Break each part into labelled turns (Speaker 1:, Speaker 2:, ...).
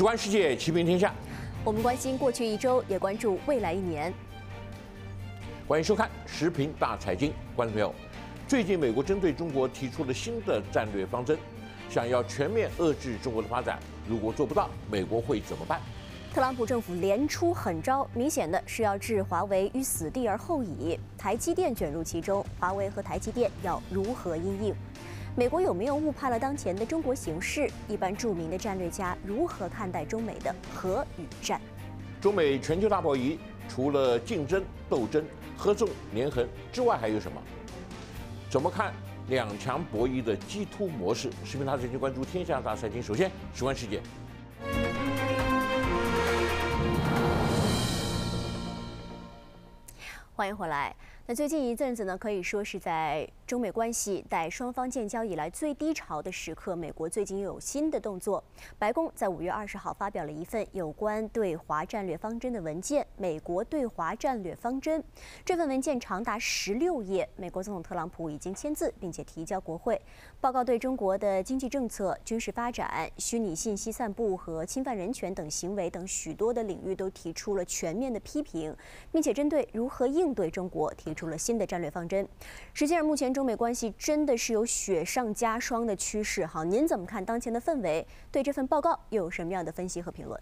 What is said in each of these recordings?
Speaker 1: 直观世界，齐平天下。
Speaker 2: 我们关心过去一周，也关注未来一年。
Speaker 1: 欢迎收看《时评大财经》，观众朋友。最近，美国针对中国提出了新的战略方针，想要全面遏制中国的发展。如果做不到，美国会怎么办？
Speaker 2: 特朗普政府连出狠招，明显的是要置华为于死地而后已。台积电卷入其中，华为和台积电要如何应应？美国有没有误判了当前的中国形势？一般著名的战略家如何看待中美的和与战？
Speaker 1: 中美全球大博弈除了竞争、斗争、合纵连横之外还有什么？怎么看两强博弈的激突模式？视频大最近关注天下大财经，首先，观世界。
Speaker 2: 欢迎回来。最近一阵子呢，可以说是在中美关系自双方建交以来最低潮的时刻，美国最近又有新的动作。白宫在五月二十号发表了一份有关对华战略方针的文件《美国对华战略方针》。这份文件长达十六页，美国总统特朗普已经签字并且提交国会。报告对中国的经济政策、军事发展、虚拟信息散布和侵犯人权等行为等许多的领域都提出了全面的批评，并且针对如何应对中国提出。出了新的战略方针，实际上目前中美关系真的是有雪上加霜的趋势哈？您怎么看当前的氛围？对这份报告又有什么样的分析和评论？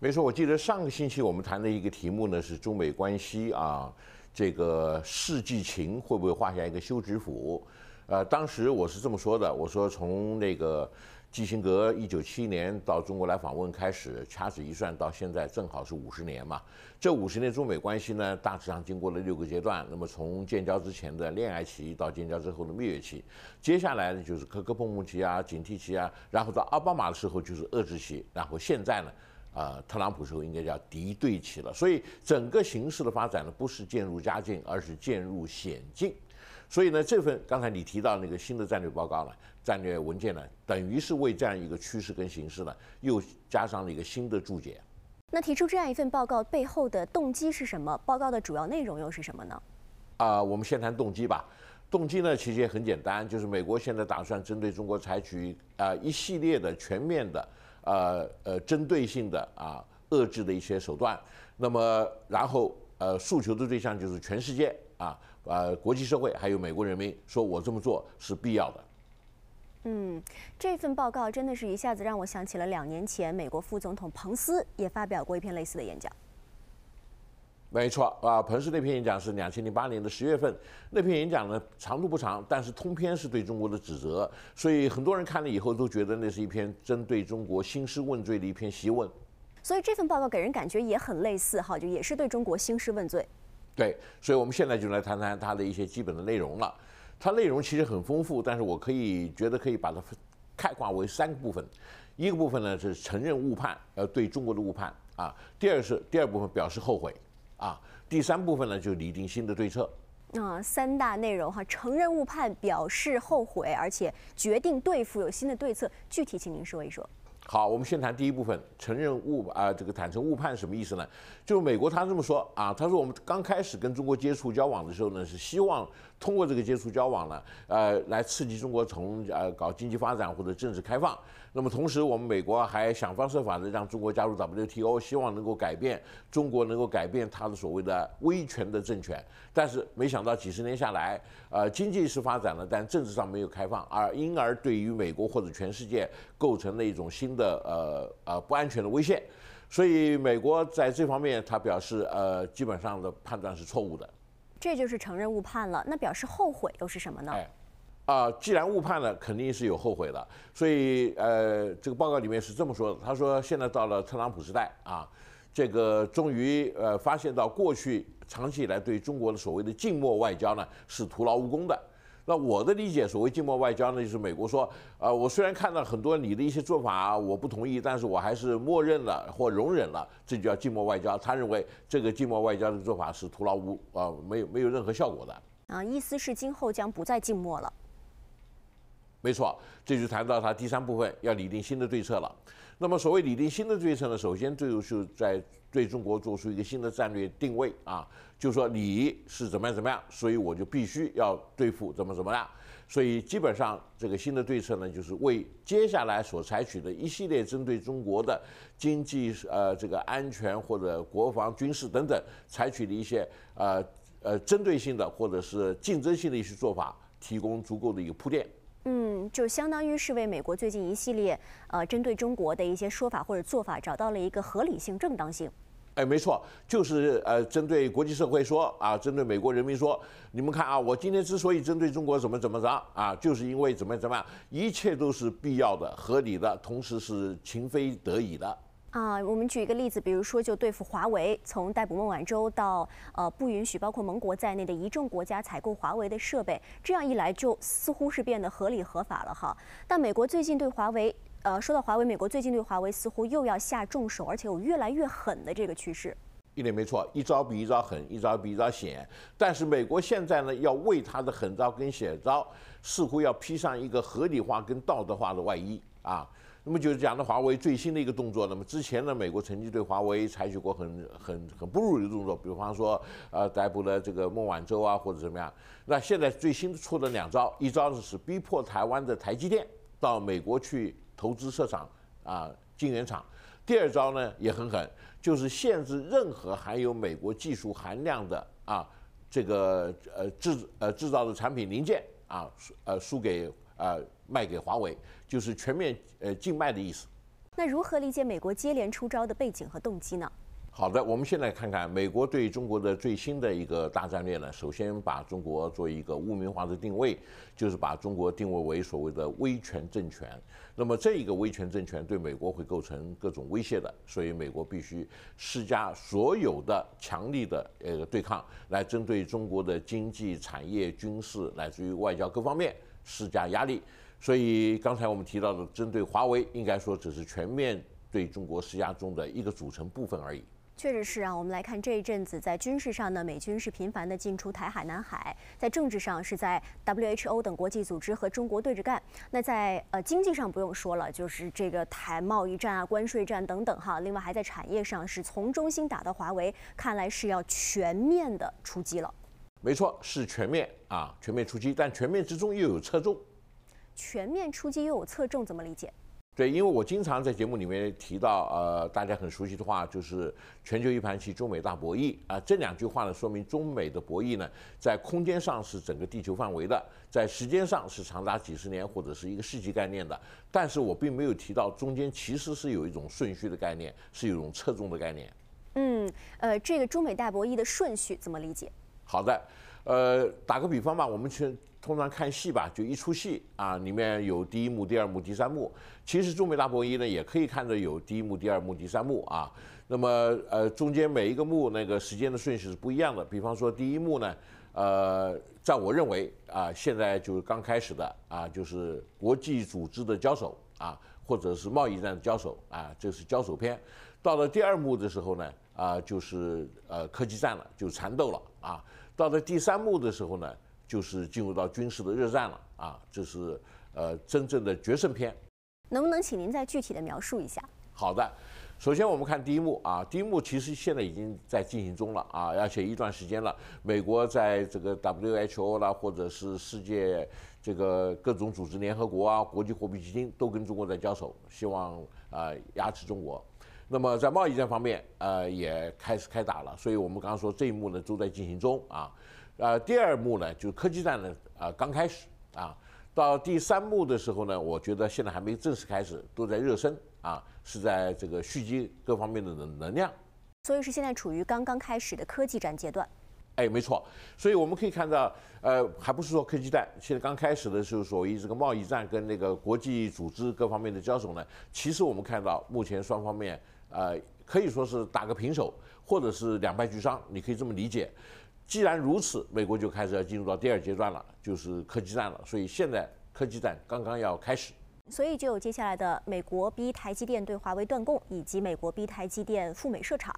Speaker 1: 没错，我记得上个星期我们谈的一个题目呢是中美关系啊，这个世纪情会不会画下一个休止符？呃，当时我是这么说的，我说从那个。基辛格一九七一年到中国来访问开始，掐指一算，到现在正好是五十年嘛。这五十年中美关系呢，大致上经过了六个阶段。那么从建交之前的恋爱期，到建交之后的蜜月期，接下来呢就是磕磕碰碰期啊、警惕期啊，然后到奥巴马的时候就是遏制期，然后现在呢，啊，特朗普时候应该叫敌对期了。所以整个形势的发展呢，不是渐入佳境，而是渐入险境。所以呢，这份刚才你提到那个新的战略报告呢，战略文件呢，等于是为这样一个趋势跟形势呢，又加上了一个新的注解。
Speaker 2: 那提出这样一份报告背后的动机是什么？报告的主要内容又是什么呢？
Speaker 1: 啊，我们先谈动机吧。动机呢其实也很简单，就是美国现在打算针对中国采取啊一系列的全面的，呃呃针对性的啊遏制的一些手段。那么然后。呃，诉求的对象就是全世界啊，呃，国际社会还有美国人民，说我这么做是必要的。
Speaker 2: 嗯，这份报告真的是一下子让我想起了两年前美国副总统彭斯也发表过一篇类似的演讲。
Speaker 1: 没错，啊，彭斯那篇演讲是两千零八年的十月份，那篇演讲呢长度不长，但是通篇是对中国的指责，所以很多人看了以后都觉得那是一篇针对中国兴师问罪的一篇檄文。
Speaker 2: 所以这份报告给人感觉也很类似哈，就也是对中国兴师问罪。
Speaker 1: 对，所以我们现在就来谈谈它的一些基本的内容了。它内容其实很丰富，但是我可以觉得可以把它分开化为三个部分。一个部分呢是承认误判，呃，对中国的误判啊。第二是第二部分表示后悔啊。第三部分呢就拟定新的对策。
Speaker 2: 啊，三大内容哈，承认误判，表示后悔，而且决定对付有新的对策。具体，请您说一说。
Speaker 1: 好，我们先谈第一部分，承认误啊，这个坦诚误判什么意思呢？就是美国他这么说啊，他说我们刚开始跟中国接触交往的时候呢，是希望。通过这个接触交往呢，呃，来刺激中国从呃搞经济发展或者政治开放。那么同时，我们美国还想方设法的让中国加入 WTO，希望能够改变中国，能够改变它的所谓的威权的政权。但是没想到几十年下来，呃，经济是发展了，但政治上没有开放，而因而对于美国或者全世界构成了一种新的呃呃不安全的威胁。所以美国在这方面他表示，呃，基本上的判断是错误的。
Speaker 2: 这就是承认误判了，那表示后悔又是什么呢？
Speaker 1: 啊，既然误判了，肯定是有后悔的。所以，呃，这个报告里面是这么说的：他说，现在到了特朗普时代啊，这个终于呃发现到过去长期以来对中国的所谓的静默外交呢是徒劳无功的。那我的理解，所谓静默外交呢，就是美国说，啊，我虽然看到很多你的一些做法，我不同意，但是我还是默认了或容忍了，这就叫静默外交。他认为这个静默外交的做法是徒劳无啊，没有没有任何效果的
Speaker 2: 啊，意思是今后将不再静默了。
Speaker 1: 没错，这就谈到他第三部分，要拟定新的对策了。那么所谓拟定新的对策呢，首先就是在对中国做出一个新的战略定位啊，就说你是怎么样怎么样，所以我就必须要对付怎么怎么样。所以基本上这个新的对策呢，就是为接下来所采取的一系列针对中国的经济、呃这个安全或者国防军事等等采取的一些呃呃针对性的或者是竞争性的一些做法，提供足够的一个铺垫。
Speaker 2: 嗯，就相当于是为美国最近一系列呃针对中国的一些说法或者做法找到了一个合理性、正当性。
Speaker 1: 哎，没错，就是呃，针对国际社会说啊，针对美国人民说，你们看啊，我今天之所以针对中国怎么怎么着啊，就是因为怎么怎么样，一切都是必要的、合理的，同时是情非得已的。
Speaker 2: 啊，我们举一个例子，比如说就对付华为，从逮捕孟晚舟到呃不允许包括盟国在内的一众国家采购华为的设备，这样一来就似乎是变得合理合法了哈。但美国最近对华为，呃，说到华为，美国最近对华为似乎又要下重手，而且有越来越狠的这个趋势。
Speaker 1: 一点没错，一招比一招狠，一招比一招险。但是美国现在呢，要为他的狠招跟险招，似乎要披上一个合理化跟道德化的外衣啊。那么就是讲的华为最新的一个动作。那么之前呢，美国曾经对华为采取过很很很不如意的动作，比方说呃逮捕了这个孟晚舟啊或者怎么样。那现在最新出的两招，一招是逼迫台湾的台积电到美国去投资设厂啊晶圆厂，第二招呢也很狠，就是限制任何含有美国技术含量的啊这个呃制呃制造的产品零件啊输呃输给。呃卖给华为就是全面呃禁卖的意思。
Speaker 2: 那如何理解美国接连出招的背景和动机呢？
Speaker 1: 好的，我们现在看看美国对中国的最新的一个大战略呢。首先把中国做一个污名化的定位，就是把中国定位为所谓的威权政权。那么这一个威权政权对美国会构成各种威胁的，所以美国必须施加所有的强力的呃对抗，来针对中国的经济、产业、军事，乃至于外交各方面。施加压力，所以刚才我们提到的针对华为，应该说只是全面对中国施压中的一个组成部分而已。
Speaker 2: 确实是啊，我们来看这一阵子在军事上呢，美军是频繁的进出台海、南海；在政治上是在 WHO 等国际组织和中国对着干；那在呃经济上不用说了，就是这个台贸易战啊、关税战等等哈。另外还在产业上是从中心打到华为，看来是要全面的出击了。
Speaker 1: 没错，是全面啊，全面出击，但全面之中又有侧重。
Speaker 2: 全面出击又有侧重，怎么理解？
Speaker 1: 对，因为我经常在节目里面提到，呃，大家很熟悉的话，就是全球一盘棋，中美大博弈啊。这两句话呢，说明中美的博弈呢，在空间上是整个地球范围的，在时间上是长达几十年或者是一个世纪概念的。但是我并没有提到中间其实是有一种顺序的概念，是一种侧重的概念。
Speaker 2: 嗯，呃，这个中美大博弈的顺序怎么理解？
Speaker 1: 好的，呃，打个比方吧，我们去通常看戏吧，就一出戏啊，里面有第一幕、第二幕、第三幕。其实中美大博弈呢，也可以看着有第一幕、第二幕、第三幕啊。那么，呃，中间每一个幕那个时间的顺序是不一样的。比方说，第一幕呢，呃，在我认为啊，现在就是刚开始的啊，就是国际组织的交手啊，或者是贸易战的交手啊，这是交手篇。到了第二幕的时候呢，啊，就是呃科技战了，就缠斗了。啊，到了第三幕的时候呢，就是进入到军事的热战了啊，这是呃真正的决胜篇。
Speaker 2: 能不能请您再具体的描述一下？
Speaker 1: 好的，首先我们看第一幕啊，第一幕其实现在已经在进行中了啊，而且一段时间了，美国在这个 WHO 啦，或者是世界这个各种组织，联合国啊，国际货币基金都跟中国在交手，希望啊压制中国。那么在贸易战方面，呃，也开始开打了，所以我们刚刚说这一幕呢都在进行中啊，呃，第二幕呢就科技战呢呃，刚开始啊，到第三幕的时候呢，我觉得现在还没正式开始，都在热身啊，是在这个蓄积各方面的能能量，
Speaker 2: 所以是现在处于刚刚开始的科技战阶段，
Speaker 1: 哎，没错，所以我们可以看到，呃，还不是说科技战，现在刚开始的时候，所谓这个贸易战跟那个国际组织各方面的交手呢，其实我们看到目前双方面。呃，可以说是打个平手，或者是两败俱伤，你可以这么理解。既然如此，美国就开始要进入到第二阶段了，就是科技战了。所以现在科技战刚刚要开始。
Speaker 2: 所以就有接下来的美国逼台积电对华为断供，以及美国逼台积电赴美设厂。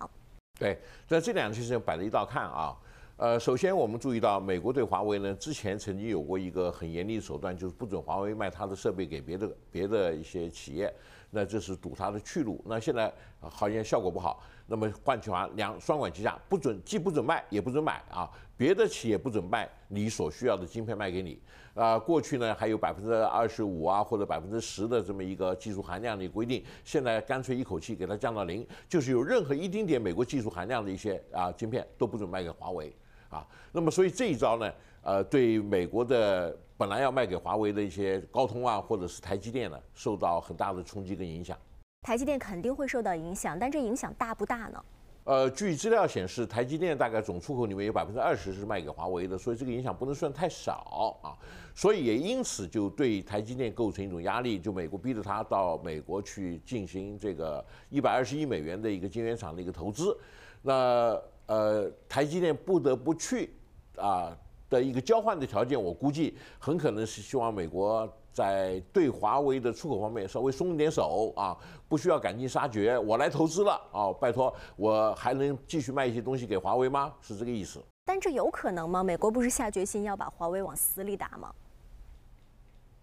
Speaker 1: 对，在这两件事情摆在一道看啊。呃，首先我们注意到，美国对华为呢，之前曾经有过一个很严厉的手段，就是不准华为卖它的设备给别的别的一些企业。那这是堵他的去路，那现在好像效果不好。那么，换句话说，两双管齐下，不准既不准卖，也不准买啊，别的企业不准卖你所需要的芯片卖给你。啊，过去呢还有百分之二十五啊或者百分之十的这么一个技术含量的规定，现在干脆一口气给它降到零，就是有任何一丁点美国技术含量的一些啊芯片都不准卖给华为啊。那么，所以这一招呢，呃，对美国的。本来要卖给华为的一些高通啊，或者是台积电呢，受到很大的冲击跟影响。
Speaker 2: 台积电肯定会受到影响，但这影响大不大呢？
Speaker 1: 呃，据资料显示，台积电大概总出口里面有百分之二十是卖给华为的，所以这个影响不能算太少啊。所以也因此就对台积电构成一种压力，就美国逼着他到美国去进行这个一百二十亿美元的一个晶圆厂的一个投资。那呃，台积电不得不去啊。的一个交换的条件，我估计很可能是希望美国在对华为的出口方面稍微松一点手啊，不需要赶尽杀绝。我来投资了啊，拜托，我还能继续卖一些东西给华为吗？是这个意思。
Speaker 2: 但这有可能吗？美国不是下决心要把华为往死里打吗？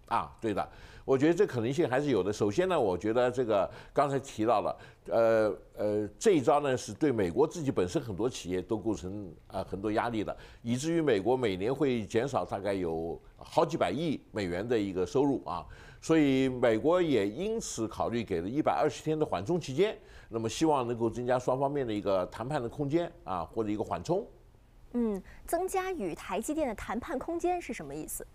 Speaker 1: 啊，对的，我觉得这可能性还是有的。首先呢，我觉得这个刚才提到了，呃呃，这一招呢是对美国自己本身很多企业都构成呃很多压力的，以至于美国每年会减少大概有好几百亿美元的一个收入啊，所以美国也因此考虑给了一百二十天的缓冲期间，那么希望能够增加双方面的一个谈判的空间啊或者一个缓冲。
Speaker 2: 嗯，增加与台积电的谈判空间是什么意思？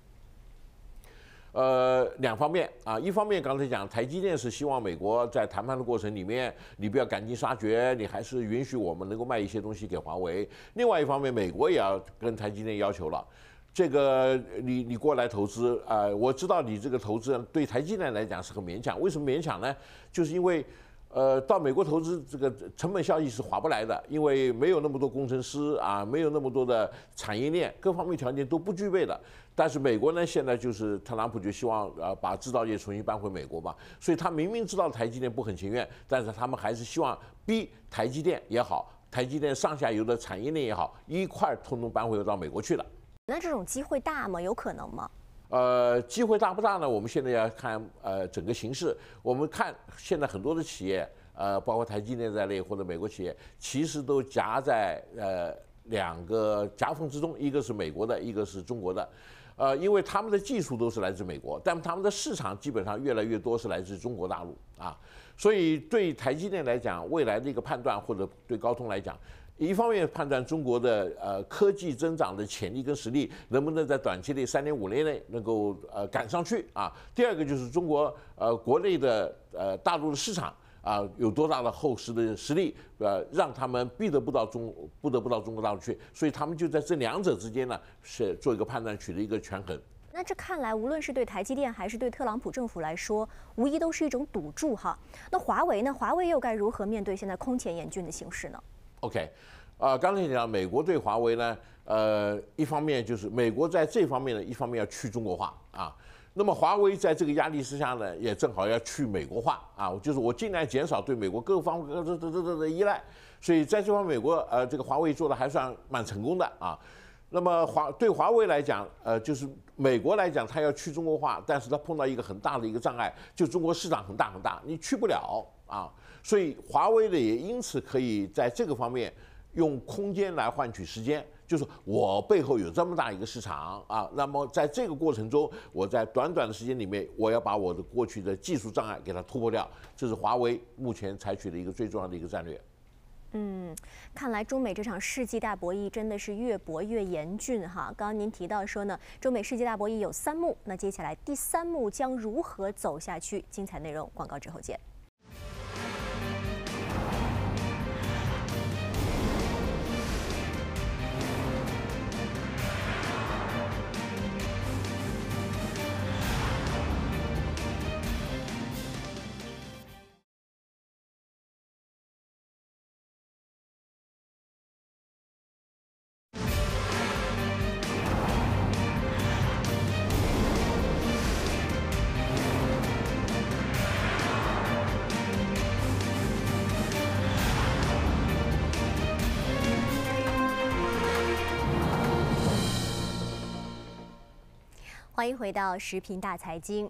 Speaker 1: 呃，两方面啊，一方面刚才讲，台积电是希望美国在谈判的过程里面，你不要赶尽杀绝，你还是允许我们能够卖一些东西给华为。另外一方面，美国也要跟台积电要求了，这个你你过来投资啊，我知道你这个投资对台积电来讲是很勉强，为什么勉强呢？就是因为。呃，到美国投资这个成本效益是划不来的，因为没有那么多工程师啊，没有那么多的产业链，各方面条件都不具备的。但是美国呢，现在就是特朗普就希望呃把制造业重新搬回美国嘛，所以他明明知道台积电不很情愿，但是他们还是希望逼台积电也好，台积电上下游的产业链也好，一块儿通通搬回到美国去了。
Speaker 2: 那这种机会大吗？有可能吗？
Speaker 1: 呃，机会大不大呢？我们现在要看呃整个形势。我们看现在很多的企业，呃，包括台积电在内或者美国企业，其实都夹在呃两个夹缝之中，一个是美国的，一个是中国的，呃，因为他们的技术都是来自美国，但他们的市场基本上越来越多是来自中国大陆啊。所以对台积电来讲，未来的一个判断，或者对高通来讲。一方面判断中国的呃科技增长的潜力跟实力能不能在短期内三年五年内能够呃赶上去啊？第二个就是中国呃国内的呃大陆的市场啊有多大的厚实的实力呃让他们必得不到中不得不到中国大陆去，所以他们就在这两者之间呢是做一个判断，取得一个权衡。
Speaker 2: 那这看来无论是对台积电还是对特朗普政府来说，无疑都是一种赌注哈。那华为呢？华为又该如何面对现在空前严峻的形势呢？
Speaker 1: OK，啊，刚才讲美国对华为呢，呃，一方面就是美国在这方面呢，一方面要去中国化啊，那么华为在这个压力之下呢，也正好要去美国化啊，就是我尽量减少对美国各方各这这这的依赖，所以在这方面美国呃，这个华为做的还算蛮成功的啊，那么华对华为来讲，呃，就是美国来讲，它要去中国化，但是它碰到一个很大的一个障碍，就中国市场很大很大，你去不了啊。所以华为呢，也因此可以在这个方面用空间来换取时间，就是我背后有这么大一个市场啊。那么在这个过程中，我在短短的时间里面，我要把我的过去的技术障碍给它突破掉。这是华为目前采取的一个最重要的一个战略。
Speaker 2: 嗯，看来中美这场世纪大博弈真的是越博越严峻哈。刚刚您提到说呢，中美世纪大博弈有三幕，那接下来第三幕将如何走下去？精彩内容广告之后见。欢迎回到《时评大财经》。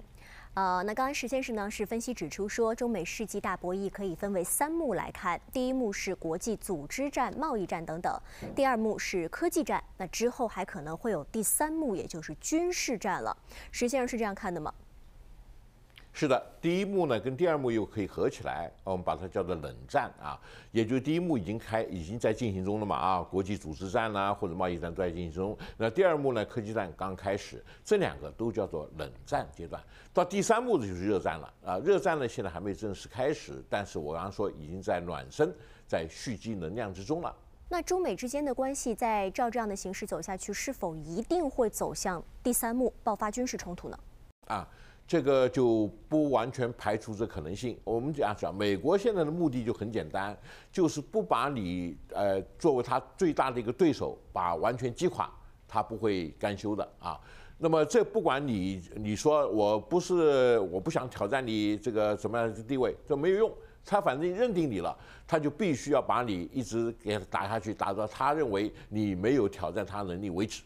Speaker 2: 呃，那刚刚石先生呢是分析指出说，中美世纪大博弈可以分为三幕来看：第一幕是国际组织战、贸易战等等；第二幕是科技战；那之后还可能会有第三幕，也就是军事战了。石先生是这样看的吗？
Speaker 1: 是的，第一幕呢跟第二幕又可以合起来，我们把它叫做冷战啊，也就是第一幕已经开，已经在进行中了嘛啊，国际组织战呢或者贸易战都在进行中。那第二幕呢，科技战刚开始，这两个都叫做冷战阶段。到第三幕呢，就是热战了啊，热战呢现在还没有正式开始，但是我刚刚说已经在暖身，在蓄积能量之中了。
Speaker 2: 那中美之间的关系在照这样的形式走下去，是否一定会走向第三幕爆发军事冲突呢？
Speaker 1: 啊。这个就不完全排除这可能性。我们讲讲，美国现在的目的就很简单，就是不把你呃作为他最大的一个对手，把完全击垮，他不会甘休的啊。那么这不管你你说我不是我不想挑战你这个什么样的地位，这没有用，他反正认定你了，他就必须要把你一直给打下去，打到他认为你没有挑战他能力为止。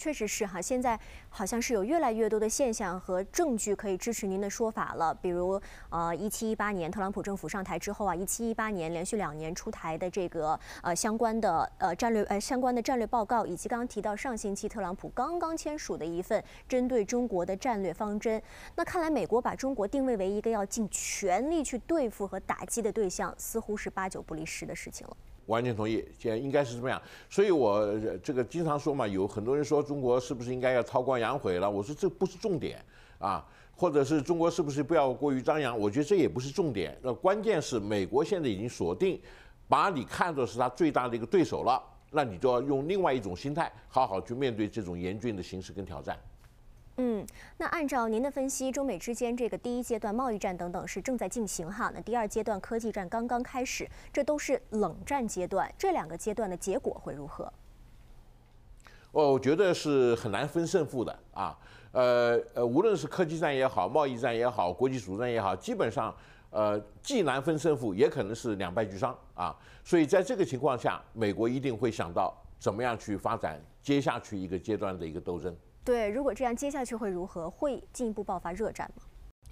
Speaker 2: 确实是哈，现在好像是有越来越多的现象和证据可以支持您的说法了。比如，呃，一七一八年特朗普政府上台之后啊，一七一八年连续两年出台的这个呃相关的呃战略呃相关的战略报告，以及刚刚提到上星期特朗普刚刚签署的一份针对中国的战略方针。那看来美国把中国定位为一个要尽全力去对付和打击的对象，似乎是八九不离十的事情了。
Speaker 1: 完全同意，现在应该是这么样。所以我这个经常说嘛，有很多人说中国是不是应该要韬光养晦了？我说这不是重点啊，或者是中国是不是不要过于张扬？我觉得这也不是重点。那关键是美国现在已经锁定，把你看作是他最大的一个对手了，那你就要用另外一种心态，好好去面对这种严峻的形势跟挑战。
Speaker 2: 嗯，那按照您的分析，中美之间这个第一阶段贸易战等等是正在进行哈，那第二阶段科技战刚刚开始，这都是冷战阶段，这两个阶段的结果会如何？
Speaker 1: 哦，我觉得是很难分胜负的啊，呃呃，无论是科技战也好，贸易战也好，国际主战也好，基本上呃既难分胜负，也可能是两败俱伤啊，所以在这个情况下，美国一定会想到怎么样去发展接下去一个阶段的一个斗争。
Speaker 2: 对，如果这样接下去会如何？会进一步爆发热战吗？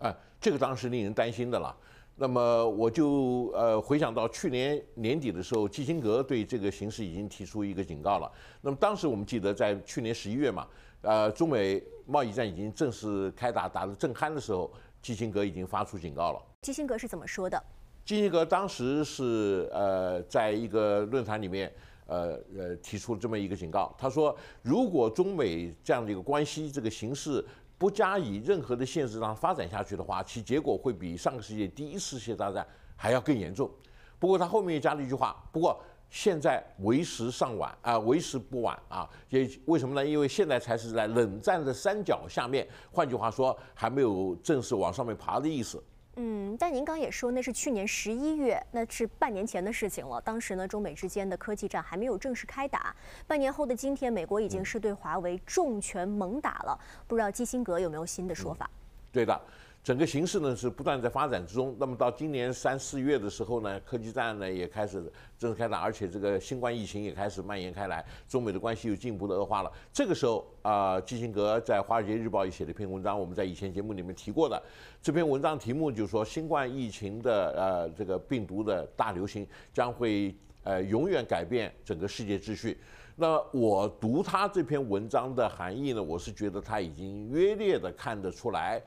Speaker 1: 哎，这个当时令人担心的了。那么我就呃回想到去年年底的时候，基辛格对这个形势已经提出一个警告了。那么当时我们记得在去年十一月嘛，呃，中美贸易战已经正式开打，打得正酣的时候，基辛格已经发出警告了。
Speaker 2: 基辛格是怎么说的？
Speaker 1: 基辛格当时是呃在一个论坛里面。呃呃，提出了这么一个警告，他说，如果中美这样的一个关系这个形势不加以任何的限制让发展下去的话，其结果会比上个世纪第一次世界大战还要更严重。不过他后面又加了一句话，不过现在为时尚晚啊，为时不晚啊，也为什么呢？因为现在才是在冷战的山脚下面，换句话说，还没有正式往上面爬的意思。
Speaker 2: 嗯，但您刚也说那是去年十一月，那是半年前的事情了。当时呢，中美之间的科技战还没有正式开打。半年后的今天，美国已经是对华为重拳猛打了。不知道基辛格有没有新的说法？
Speaker 1: 对的。整个形势呢是不断在发展之中。那么到今年三四月的时候呢，科技战呢也开始正式开打，而且这个新冠疫情也开始蔓延开来，中美的关系又进一步的恶化了。这个时候啊，基辛格在《华尔街日报》也写了一篇文章，我们在以前节目里面提过的。这篇文章题目就是说，新冠疫情的呃这个病毒的大流行将会呃永远改变整个世界秩序。那我读他这篇文章的含义呢，我是觉得他已经约略的看得出来。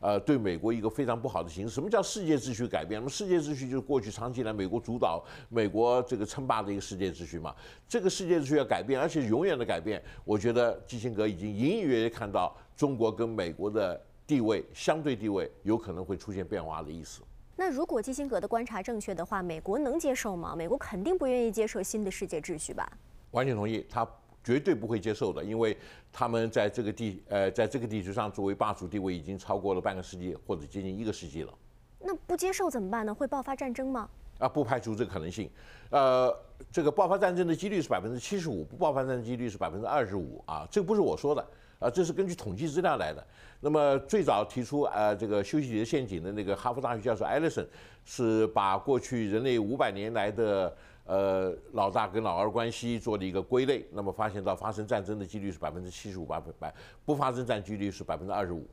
Speaker 1: 呃，对美国一个非常不好的形势。什么叫世界秩序改变？那么世界秩序就是过去长期以来美国主导、美国这个称霸的一个世界秩序嘛。这个世界秩序要改变，而且永远的改变。我觉得基辛格已经隐隐约约看到中国跟美国的地位、相对地位有可能会出现变化的意思。
Speaker 2: 那如果基辛格的观察正确的话，美国能接受吗？美国肯定不愿意接受新的世界秩序吧？
Speaker 1: 完全同意，他。绝对不会接受的，因为他们在这个地呃，在这个地球上作为霸主地位已经超过了半个世纪，或者接近一个世纪了。
Speaker 2: 那不接受怎么办呢？会爆发战争吗？
Speaker 1: 啊，不排除这个可能性。呃，这个爆发战争的几率是百分之七十五，不爆发战争几率是百分之二十五啊。这不是我说的啊，这是根据统计资料来的。那么最早提出呃这个休息节陷阱的那个哈佛大学教授艾利森，是把过去人类五百年来的。呃，老大跟老二关系做的一个归类，那么发现到发生战争的几率是百分之七十五，百分百不发生战几率是百分之二十五。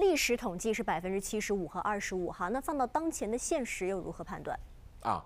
Speaker 2: 历史统计是百分之七十五和二十五，哈，那放到当前的现实又如何判断？
Speaker 1: 啊，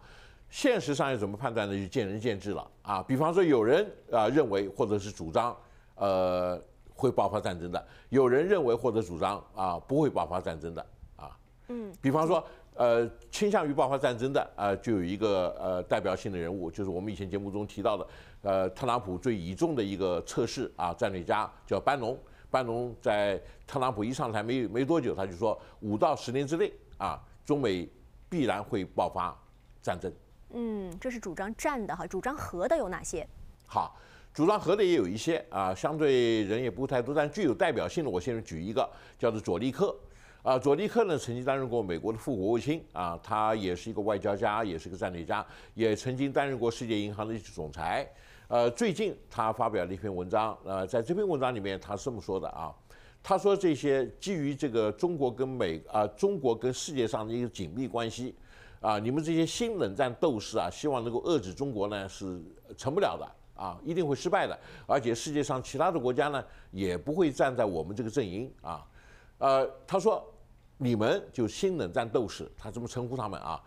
Speaker 1: 现实上又怎么判断呢？就见仁见智了啊。比方说，有人啊认为或者是主张，呃，会爆发战争的；有人认为或者主张啊不会爆发战争的啊。嗯，比方说。呃，倾向于爆发战争的呃，就有一个呃代表性的人物，就是我们以前节目中提到的，呃，特朗普最倚重的一个测试啊，战略家叫班农。班农在特朗普一上台没没多久，他就说五到十年之内啊，中美必然会爆发战争。
Speaker 2: 嗯，这是主张战的哈，主张和的有哪些？
Speaker 1: 好，主张和的也有一些啊，相对人也不太多，但具有代表性的，我先举一个，叫做佐利克。啊，佐利克呢曾经担任过美国的副国务卿啊，他也是一个外交家，也是个战略家，也曾经担任过世界银行的总裁。呃，最近他发表了一篇文章，呃，在这篇文章里面他是这么说的啊，他说这些基于这个中国跟美啊，中国跟世界上的一个紧密关系，啊，你们这些新冷战斗士啊，希望能够遏制中国呢是成不了的啊，一定会失败的，而且世界上其他的国家呢也不会站在我们这个阵营啊。呃，他说你们就新冷战斗士，他这么称呼他们啊。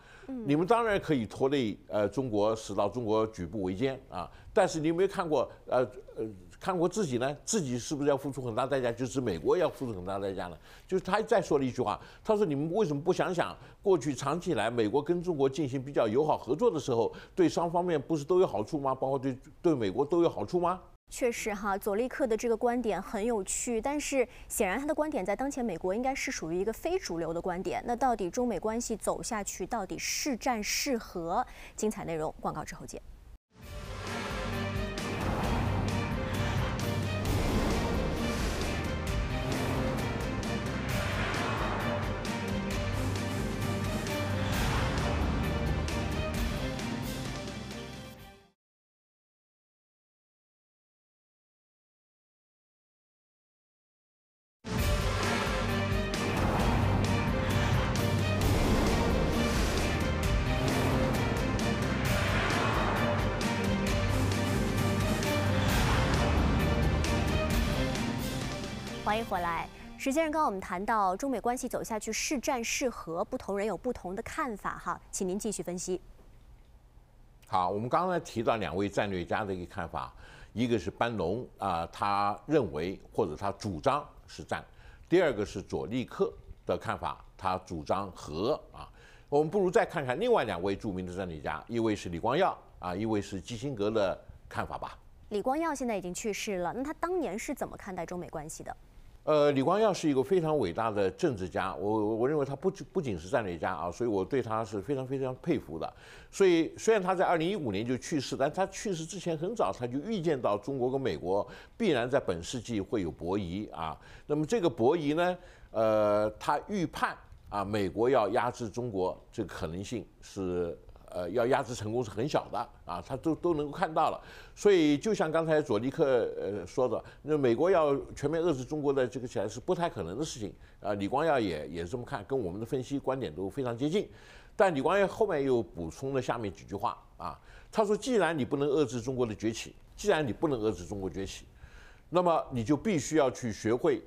Speaker 1: 你们当然可以拖累呃中国，使到中国举步维艰啊。但是你有没有看过呃呃看过自己呢？自己是不是要付出很大代价？就是美国要付出很大代价呢？就是他再说了一句话，他说你们为什么不想想过去长期以来美国跟中国进行比较友好合作的时候，对双方面不是都有好处吗？包括对对美国都有好处吗？
Speaker 2: 确实哈，佐利克的这个观点很有趣，但是显然他的观点在当前美国应该是属于一个非主流的观点。那到底中美关系走下去到底是战是和？精彩内容广告之后见。欢迎回来，石先生。刚刚我们谈到中美关系走下去是战是和，不同人有不同的看法哈，请您继续分析。
Speaker 1: 好，我们刚才提到两位战略家的一个看法，一个是班农啊，他认为或者他主张是战；第二个是佐利克的看法，他主张和啊。我们不如再看看另外两位著名的战略家，一位是李光耀啊，一位是基辛格的看法吧。
Speaker 2: 李光耀现在已经去世了，那他当年是怎么看待中美关系的？
Speaker 1: 呃，李光耀是一个非常伟大的政治家，我我认为他不不仅是战略家啊，所以我对他是非常非常佩服的。所以虽然他在二零一五年就去世，但他去世之前很早他就预见到中国跟美国必然在本世纪会有博弈啊。那么这个博弈呢，呃，他预判啊，美国要压制中国，这个可能性是。呃，要压制成功是很小的啊，他都都能够看到了。所以就像刚才佐利克呃说的，那美国要全面遏制中国的这个起来是不太可能的事情啊。李光耀也也这么看，跟我们的分析观点都非常接近。但李光耀后面又补充了下面几句话啊，他说：“既然你不能遏制中国的崛起，既然你不能遏制中国崛起，那么你就必须要去学会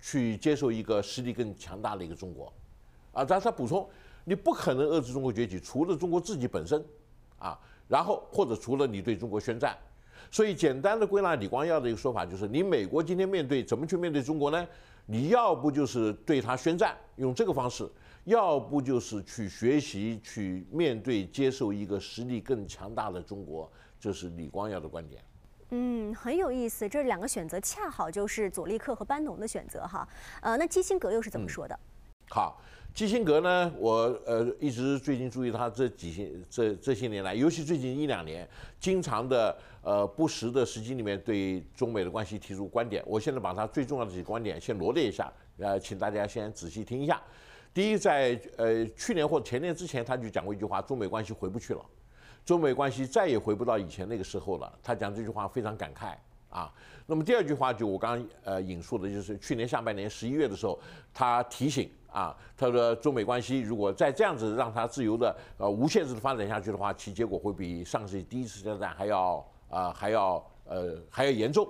Speaker 1: 去接受一个实力更强大的一个中国。”啊，但是他补充。你不可能遏制中国崛起，除了中国自己本身，啊，然后或者除了你对中国宣战，所以简单的归纳李光耀的一个说法就是，你美国今天面对怎么去面对中国呢？你要不就是对他宣战，用这个方式，要不就是去学习去面对接受一个实力更强大的中国，这是李光耀的观点。
Speaker 2: 嗯，很有意思，这两个选择恰好就是佐利克和班农的选择哈。呃，那基辛格又是怎么说的？
Speaker 1: 好，基辛格呢？我呃一直最近注意他这几些这这些年来，尤其最近一两年，经常的呃不时的时机里面对中美的关系提出观点。我现在把他最重要的几个观点先罗列一下，呃，请大家先仔细听一下。第一，在呃去年或前年之前，他就讲过一句话：中美关系回不去了，中美关系再也回不到以前那个时候了。他讲这句话非常感慨。啊，那么第二句话就我刚呃引述的，就是去年下半年十一月的时候，他提醒啊，他说中美关系如果再这样子让它自由的呃无限制的发展下去的话，其结果会比上世纪第一次大战还要啊还要呃还要严重。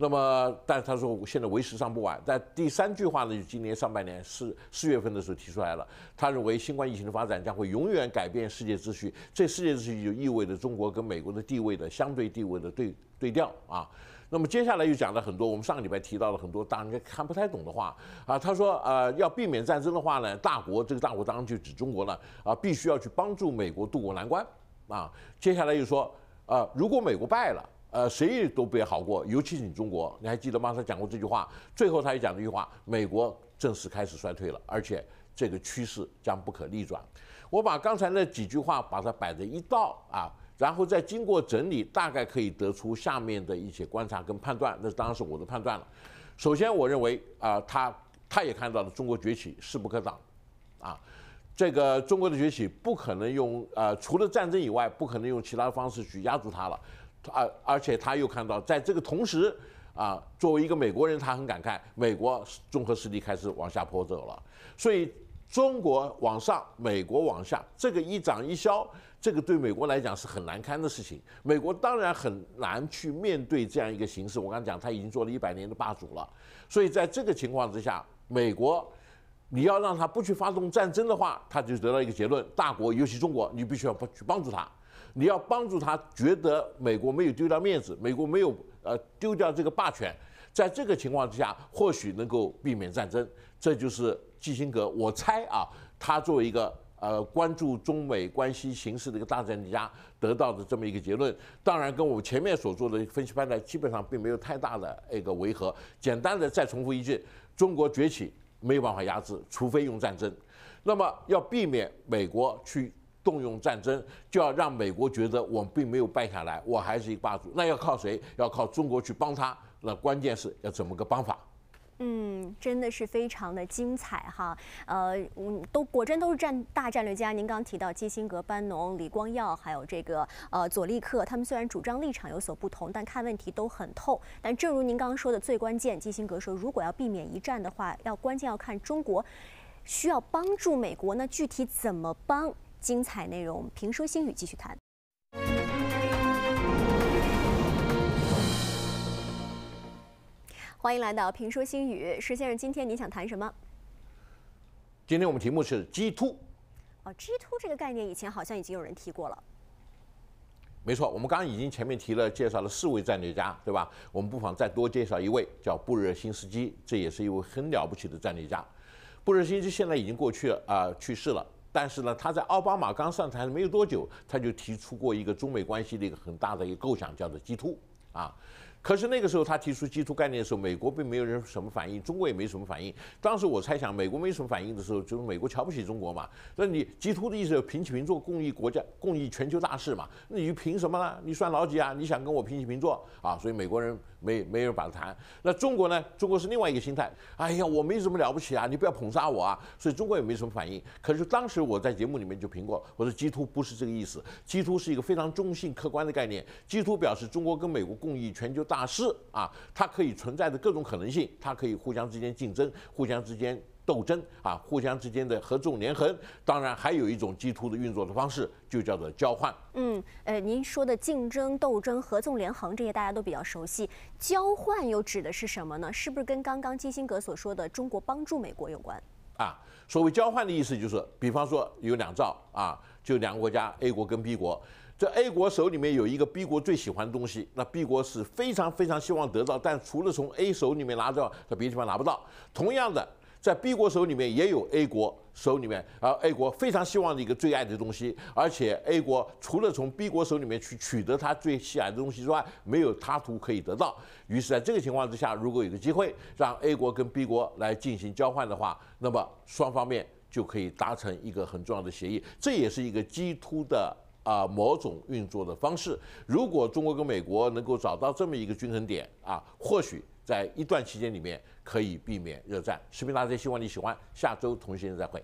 Speaker 1: 那么，但是他说现在为时尚不晚。在第三句话呢，就今年上半年四四月份的时候提出来了。他认为新冠疫情的发展将会永远改变世界秩序，这世界秩序就意味着中国跟美国的地位的相对地位的对对调啊。那么接下来又讲了很多，我们上个礼拜提到了很多大家看不太懂的话啊。他说呃，要避免战争的话呢，大国这个大国当然就指中国了啊，必须要去帮助美国渡过难关啊。接下来又说呃，如果美国败了。呃，谁都别好过，尤其是你中国。你还记得吗？他讲过这句话，最后他也讲这句话：美国正式开始衰退了，而且这个趋势将不可逆转。我把刚才那几句话把它摆在一道啊，然后再经过整理，大概可以得出下面的一些观察跟判断。那当然是我的判断了。首先，我认为啊，他他也看到了中国崛起势不可挡，啊，这个中国的崛起不可能用呃除了战争以外，不可能用其他方式去压住它了。而而且他又看到，在这个同时，啊，作为一个美国人，他很感慨，美国综合实力开始往下坡走了。所以中国往上，美国往下，这个一涨一消，这个对美国来讲是很难堪的事情。美国当然很难去面对这样一个形势。我刚才讲，他已经做了一百年的霸主了。所以在这个情况之下，美国你要让他不去发动战争的话，他就得到一个结论：大国，尤其中国，你必须要去帮助他。你要帮助他，觉得美国没有丢掉面子，美国没有呃丢掉这个霸权，在这个情况之下，或许能够避免战争。这就是基辛格，我猜啊，他作为一个呃关注中美关系形势的一个大专家，得到的这么一个结论，当然跟我们前面所做的分析判断基本上并没有太大的一个违和。简单的再重复一句：中国崛起没有办法压制，除非用战争。那么要避免美国去。动用战争就要让美国觉得我并没有败下来，我还是一个霸主。那要靠谁？要靠中国去帮他。那关键是要怎么个帮法？
Speaker 2: 嗯，真的是非常的精彩哈。呃，都果真都是战大战略家。您刚提到基辛格、班农、李光耀，还有这个呃佐利克，他们虽然主张立场有所不同，但看问题都很透。但正如您刚刚说的，最关键，基辛格说，如果要避免一战的话，要关键要看中国需要帮助美国，那具体怎么帮？精彩内容，评书新语继续谈。欢迎来到评书新语，石先生，今天您想谈什么？
Speaker 1: 今天我们题目是 g two。
Speaker 2: 哦 g two 这个概念以前好像已经有人提过了。
Speaker 1: 没错，我们刚刚已经前面提了，介绍了四位战略家，对吧？我们不妨再多介绍一位，叫布热辛斯基，这也是一位很了不起的战略家。布热辛斯基现在已经过去了啊，去世了。但是呢，他在奥巴马刚上台没有多久，他就提出过一个中美关系的一个很大的一个构想，叫做 g two 啊，可是那个时候他提出 g two 概念的时候，美国并没有人什么反应，中国也没什么反应。当时我猜想，美国没什么反应的时候，就是美国瞧不起中国嘛？那你 g two 的意思平起平坐，共议国家，共议全球大事嘛？那你凭什么呢？你算老几啊？你想跟我平起平坐啊？所以美国人。没没人反弹，那中国呢？中国是另外一个心态。哎呀，我没什么了不起啊，你不要捧杀我啊。所以中国也没什么反应。可是当时我在节目里面就评过，我说 g two 不是这个意思 g two 是一个非常中性客观的概念。g two 表示中国跟美国共议全球大事啊，它可以存在的各种可能性，它可以互相之间竞争，互相之间。斗争啊，互相之间的合纵连横，当然还有一种基突的运作的方式，就叫做交换。
Speaker 2: 嗯，呃，您说的竞争、斗争、合纵连横这些大家都比较熟悉，交换又指的是什么呢？是不是跟刚刚基辛格所说的中国帮助美国有关？
Speaker 1: 啊，所谓交换的意思就是，比方说有两兆啊，就两个国家 A 国跟 B 国，这 A 国手里面有一个 B 国最喜欢的东西，那 B 国是非常非常希望得到，但除了从 A 手里面拿到，他别地方拿不到。同样的。在 B 国手里面也有 A 国手里面，而 A 国非常希望的一个最爱的东西，而且 A 国除了从 B 国手里面去取得它最喜爱的东西之外，没有他图可以得到。于是，在这个情况之下，如果有个机会让 A 国跟 B 国来进行交换的话，那么双方面就可以达成一个很重要的协议，这也是一个基突的啊某种运作的方式。如果中国跟美国能够找到这么一个均衡点啊，或许在一段期间里面。可以避免热战。视频大家希望你喜欢。下周同时间再会。